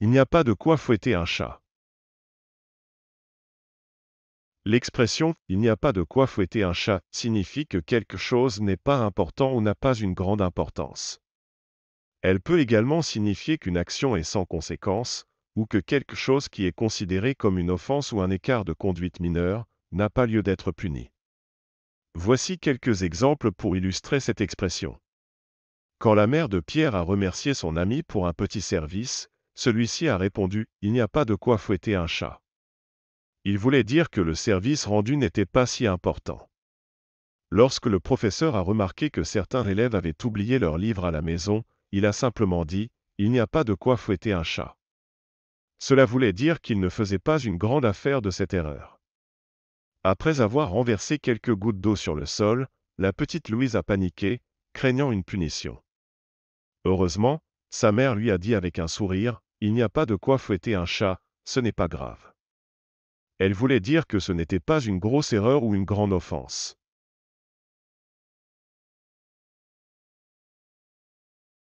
Il n'y a pas de quoi fouetter un chat. L'expression Il n'y a pas de quoi fouetter un chat signifie que quelque chose n'est pas important ou n'a pas une grande importance. Elle peut également signifier qu'une action est sans conséquence, ou que quelque chose qui est considéré comme une offense ou un écart de conduite mineure n'a pas lieu d'être puni. Voici quelques exemples pour illustrer cette expression. Quand la mère de Pierre a remercié son ami pour un petit service, celui-ci a répondu « Il n'y a pas de quoi fouetter un chat ». Il voulait dire que le service rendu n'était pas si important. Lorsque le professeur a remarqué que certains élèves avaient oublié leur livre à la maison, il a simplement dit « Il n'y a pas de quoi fouetter un chat ». Cela voulait dire qu'il ne faisait pas une grande affaire de cette erreur. Après avoir renversé quelques gouttes d'eau sur le sol, la petite Louise a paniqué, craignant une punition. Heureusement, sa mère lui a dit avec un sourire il n'y a pas de quoi fouetter un chat, ce n'est pas grave. Elle voulait dire que ce n'était pas une grosse erreur ou une grande offense.